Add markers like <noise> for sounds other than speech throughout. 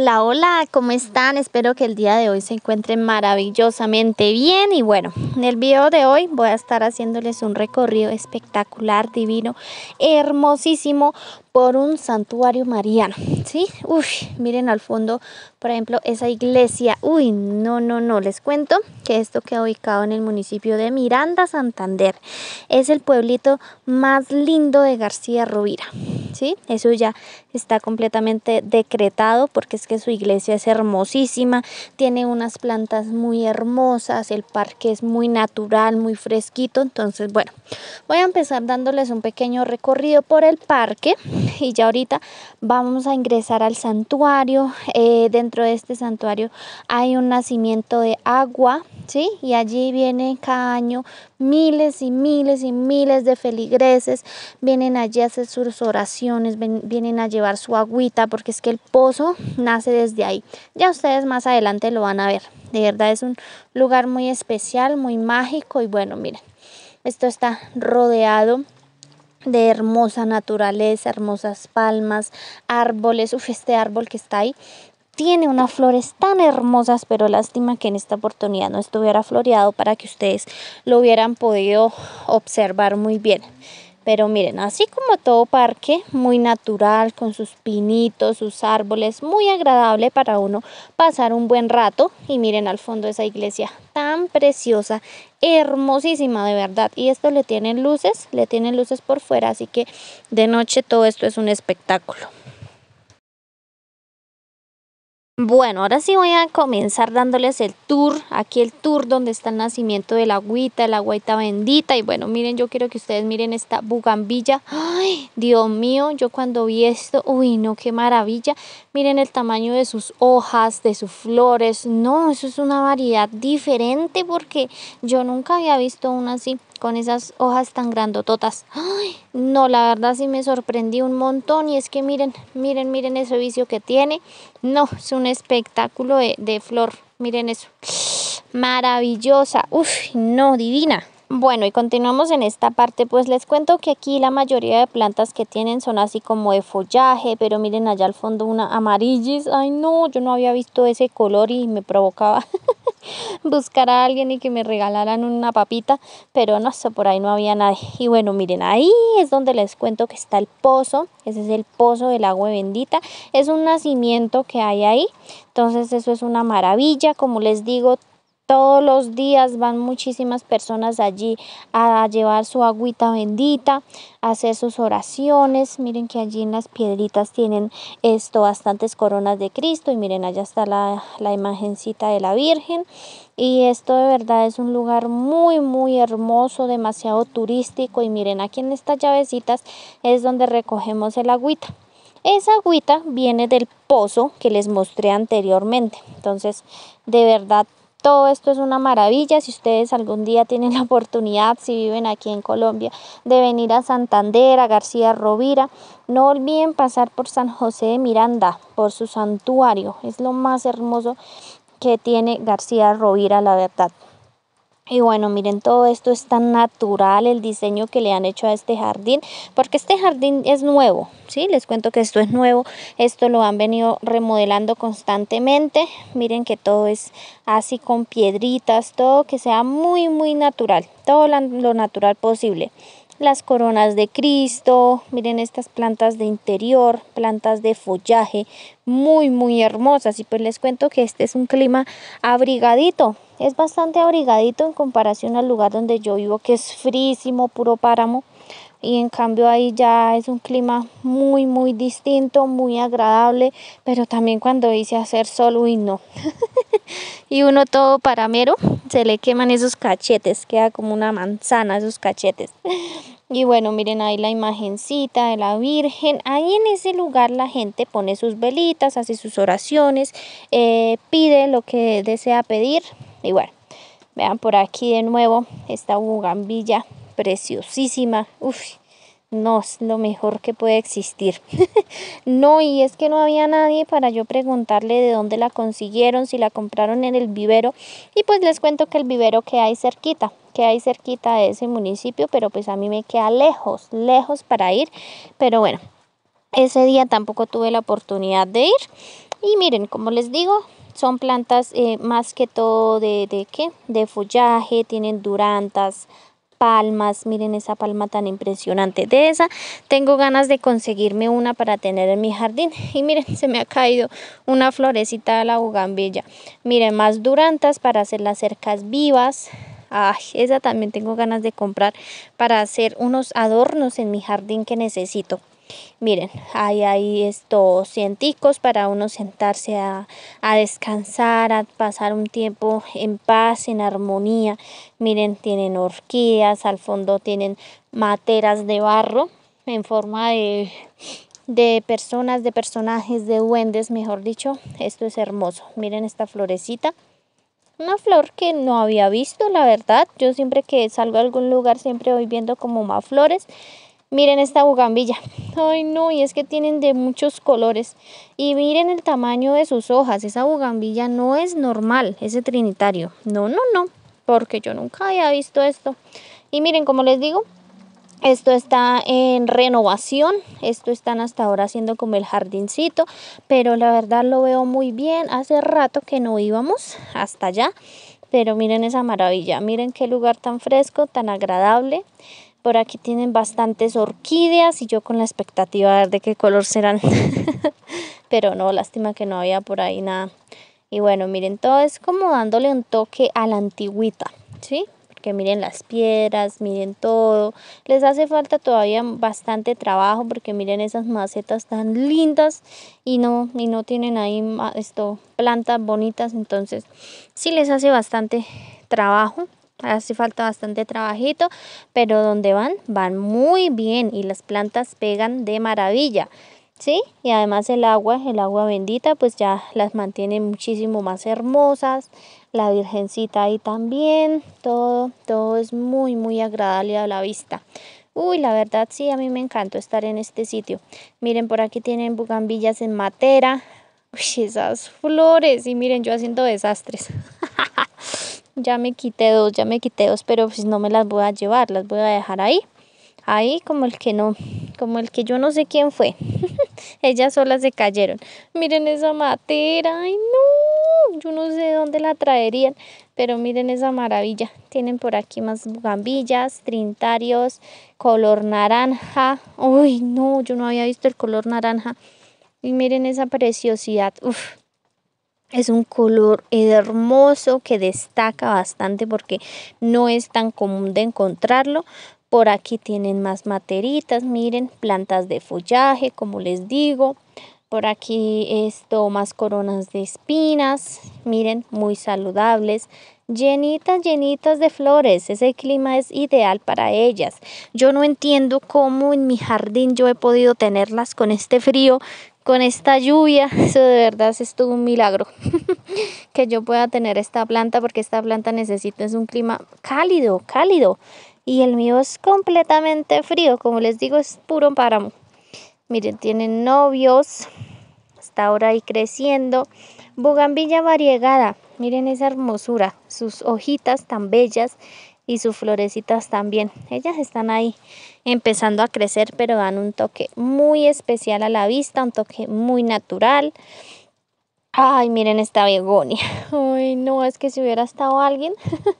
Hola, hola, ¿cómo están? Espero que el día de hoy se encuentren maravillosamente bien y bueno, en el video de hoy voy a estar haciéndoles un recorrido espectacular, divino, hermosísimo por un santuario mariano, ¿sí? Uy, miren al fondo, por ejemplo, esa iglesia, uy, no, no, no, les cuento que esto queda ubicado en el municipio de Miranda, Santander, es el pueblito más lindo de García Rovira. Eso ya está completamente decretado porque es que su iglesia es hermosísima, tiene unas plantas muy hermosas, el parque es muy natural, muy fresquito, entonces bueno, voy a empezar dándoles un pequeño recorrido por el parque y ya ahorita vamos a ingresar al santuario, eh, dentro de este santuario hay un nacimiento de agua, ¿sí? Y allí viene cada año miles y miles y miles de feligreses vienen allí a hacer sus oraciones, vienen a llevar su agüita, porque es que el pozo nace desde ahí. Ya ustedes más adelante lo van a ver. De verdad es un lugar muy especial, muy mágico y bueno, miren, esto está rodeado de hermosa naturaleza, hermosas palmas, árboles, uf, este árbol que está ahí tiene unas flores tan hermosas, pero lástima que en esta oportunidad no estuviera floreado para que ustedes lo hubieran podido observar muy bien. Pero miren, así como todo parque, muy natural, con sus pinitos, sus árboles, muy agradable para uno pasar un buen rato. Y miren al fondo esa iglesia tan preciosa, hermosísima de verdad. Y esto le tienen luces, le tienen luces por fuera, así que de noche todo esto es un espectáculo. Bueno, ahora sí voy a comenzar dándoles el tour, aquí el tour donde está el nacimiento de la agüita, la agüita bendita. Y bueno, miren, yo quiero que ustedes miren esta bugambilla. ¡Ay, Dios mío! Yo cuando vi esto, uy, no, qué maravilla. Miren el tamaño de sus hojas, de sus flores. No, eso es una variedad diferente porque yo nunca había visto una así con esas hojas tan grandototas. No, la verdad sí me sorprendí un montón y es que miren, miren, miren ese vicio que tiene. No, es un espectáculo de, de flor. Miren eso. Maravillosa. Uf, no, divina. Bueno, y continuamos en esta parte, pues les cuento que aquí la mayoría de plantas que tienen son así como de follaje, pero miren allá al fondo una amarillis, ay no, yo no había visto ese color y me provocaba <laughs> buscar a alguien y que me regalaran una papita, pero no sé, por ahí no había nadie. Y bueno, miren, ahí es donde les cuento que está el pozo, ese es el pozo del agua bendita, es un nacimiento que hay ahí, entonces eso es una maravilla, como les digo, todos los días van muchísimas personas allí a llevar su agüita bendita, a hacer sus oraciones. Miren que allí en las piedritas tienen esto, bastantes coronas de Cristo. Y miren, allá está la, la imagencita de la Virgen. Y esto de verdad es un lugar muy, muy hermoso, demasiado turístico. Y miren, aquí en estas llavecitas es donde recogemos el agüita. Esa agüita viene del pozo que les mostré anteriormente. Entonces, de verdad, todo esto es una maravilla. Si ustedes algún día tienen la oportunidad, si viven aquí en Colombia, de venir a Santander, a García Rovira, no olviden pasar por San José de Miranda, por su santuario. Es lo más hermoso que tiene García Rovira, la verdad. Y bueno, miren, todo esto es tan natural, el diseño que le han hecho a este jardín, porque este jardín es nuevo, ¿sí? Les cuento que esto es nuevo, esto lo han venido remodelando constantemente. Miren que todo es así con piedritas, todo que sea muy, muy natural, todo lo natural posible las coronas de Cristo, miren estas plantas de interior, plantas de follaje, muy muy hermosas y pues les cuento que este es un clima abrigadito, es bastante abrigadito en comparación al lugar donde yo vivo que es frísimo, puro páramo, y en cambio ahí ya es un clima muy muy distinto, muy agradable, pero también cuando dice hacer sol, uy no. <laughs> y uno todo paramero, se le queman esos cachetes, queda como una manzana esos cachetes. Y bueno, miren ahí la imagencita de la Virgen. Ahí en ese lugar la gente pone sus velitas, hace sus oraciones, eh, pide lo que desea pedir. Y bueno, vean por aquí de nuevo esta bugambilla preciosísima. uff, no, es lo mejor que puede existir. <laughs> no, y es que no había nadie para yo preguntarle de dónde la consiguieron, si la compraron en el vivero. Y pues les cuento que el vivero que hay cerquita, que hay cerquita de ese municipio, pero pues a mí me queda lejos, lejos para ir. Pero bueno, ese día tampoco tuve la oportunidad de ir. Y miren, como les digo, son plantas eh, más que todo de, de qué? De follaje, tienen durantas, palmas, miren esa palma tan impresionante. De esa tengo ganas de conseguirme una para tener en mi jardín. Y miren, se me ha caído una florecita de la bugambilla. Miren, más durantas para hacer las cercas vivas. Ay, esa también tengo ganas de comprar para hacer unos adornos en mi jardín que necesito. Miren, hay ahí estos cienticos para uno sentarse a, descansar, a pasar un tiempo en paz, en armonía. Miren, tienen orquídeas, al fondo tienen materas de barro en forma de, de personas, de personajes, de duendes, mejor dicho. Esto es hermoso. Miren esta florecita. Una flor que no había visto, la verdad. Yo siempre que salgo a algún lugar siempre voy viendo como más flores. Miren esta bugambilla. Ay, no, y es que tienen de muchos colores. Y miren el tamaño de sus hojas. Esa bugambilla no es normal, ese trinitario. No, no, no, porque yo nunca había visto esto. Y miren, como les digo, esto está en renovación, esto están hasta ahora haciendo como el jardincito, pero la verdad lo veo muy bien. Hace rato que no íbamos hasta allá, pero miren esa maravilla, miren qué lugar tan fresco, tan agradable. Por aquí tienen bastantes orquídeas y yo con la expectativa de qué color serán. <laughs> Pero no, lástima que no había por ahí nada. Y bueno, miren, todo es como dándole un toque a la antigüita, ¿sí? Porque miren las piedras, miren todo. Les hace falta todavía bastante trabajo porque miren esas macetas tan lindas y no, y no tienen ahí esto, plantas bonitas. Entonces, sí les hace bastante trabajo Hace falta bastante trabajito, pero donde van, van muy bien y las plantas pegan de maravilla. ¿Sí? Y además el agua, el agua bendita, pues ya las mantiene muchísimo más hermosas. La virgencita ahí también. Todo, todo es muy, muy agradable a la vista. Uy, la verdad sí, a mí me encantó estar en este sitio. Miren, por aquí tienen bugambillas en matera. Uy, esas flores. Y miren, yo haciendo desastres ya me quité dos, ya me quité dos, pero pues no me las voy a llevar, las voy a dejar ahí. Ahí como el que no, como el que yo no sé quién fue. <laughs> Ellas solas se cayeron. Miren esa matera, ay no, yo no sé dónde la traerían, pero miren esa maravilla. Tienen por aquí más gambillas, trintarios, color naranja. Uy, no, yo no había visto el color naranja. Y miren esa preciosidad. Uf, es un color eh, hermoso que destaca bastante porque no es tan común de encontrarlo. Por aquí tienen más materitas, miren, plantas de follaje, como les digo. Por aquí esto, más coronas de espinas, miren, muy saludables. Llenitas, llenitas de flores, ese clima es ideal para ellas. Yo no entiendo cómo en mi jardín yo he podido tenerlas con este frío con esta lluvia, eso de verdad es todo un milagro <laughs> que yo pueda tener esta planta porque esta planta necesita un clima cálido, cálido y el mío es completamente frío, como les digo, es puro páramo. Miren, tienen novios, está ahora ahí creciendo, bugambilla variegada, miren esa hermosura, sus hojitas tan bellas y sus florecitas también. Ellas están ahí empezando a crecer, pero dan un toque muy especial a la vista, un toque muy natural. Ay, miren esta begonia. <laughs> Ay, no, es que si hubiera estado alguien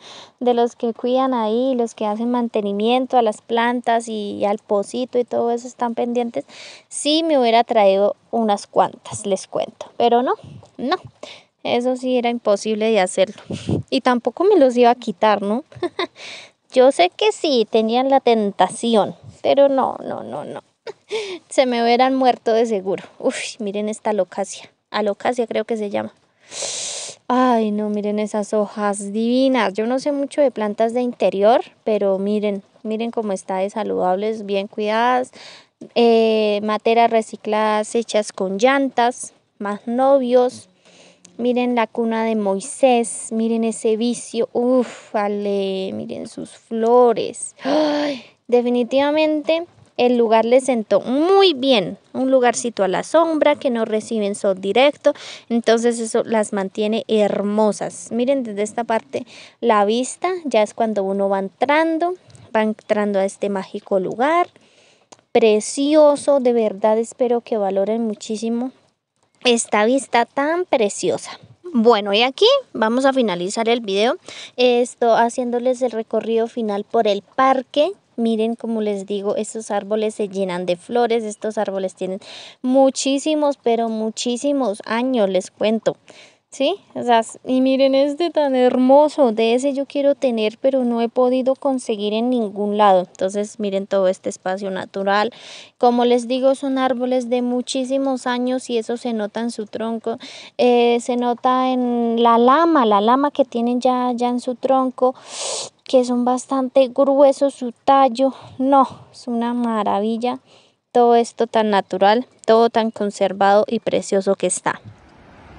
<laughs> de los que cuidan ahí, los que hacen mantenimiento a las plantas y al pocito y todo eso están pendientes, sí me hubiera traído unas cuantas, les cuento. Pero no, no. Eso sí era imposible de hacerlo. Y tampoco me los iba a quitar, ¿no? <laughs> Yo sé que sí, tenían la tentación, pero no, no, no, no. <laughs> Se me hubieran muerto de seguro. Uf, miren esta alocasia. Alocacia creo que se llama. Ay, no, miren esas hojas divinas. Yo no sé mucho de plantas de interior, pero miren, miren cómo está de saludables, bien cuidadas. Eh, materas recicladas hechas con llantas, más novios, Miren la cuna de Moisés, miren ese vicio, uff, miren sus flores. Definitivamente el lugar les sentó muy bien, un lugarcito a la sombra que no reciben sol directo, entonces eso las mantiene hermosas. Miren desde esta parte la vista, ya es cuando uno va entrando, va entrando a este mágico lugar. Precioso, de verdad espero que valoren muchísimo esta vista tan preciosa. Bueno, y aquí vamos a finalizar el video. Esto haciéndoles el recorrido final por el parque Miren, como les digo, estos árboles se llenan de flores. Estos árboles tienen muchísimos, pero muchísimos años, les cuento. ¿sí? O sea, y miren este tan hermoso, de ese yo quiero tener, pero no he podido conseguir en ningún lado. Entonces, miren todo este espacio natural. Como les digo, son árboles de muchísimos años y eso se nota en su tronco, eh, se nota en la lama, la lama que tienen ya, ya en su tronco que son bastante gruesos su tallo, no, es una maravilla todo esto tan natural, todo tan conservado y precioso que está.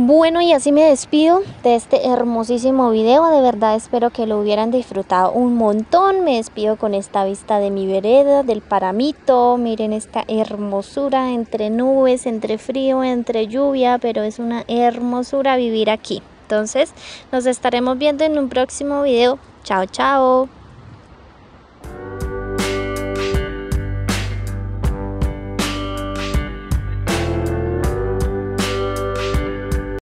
Bueno, y así me despido de este hermosísimo video. De verdad espero que lo hubieran disfrutado un montón. Me despido con esta vista de mi vereda, del paramito. Miren esta hermosura entre nubes, entre frío, entre lluvia, pero es una hermosura vivir aquí. Entonces nos estaremos viendo en un próximo video. Chao, chao.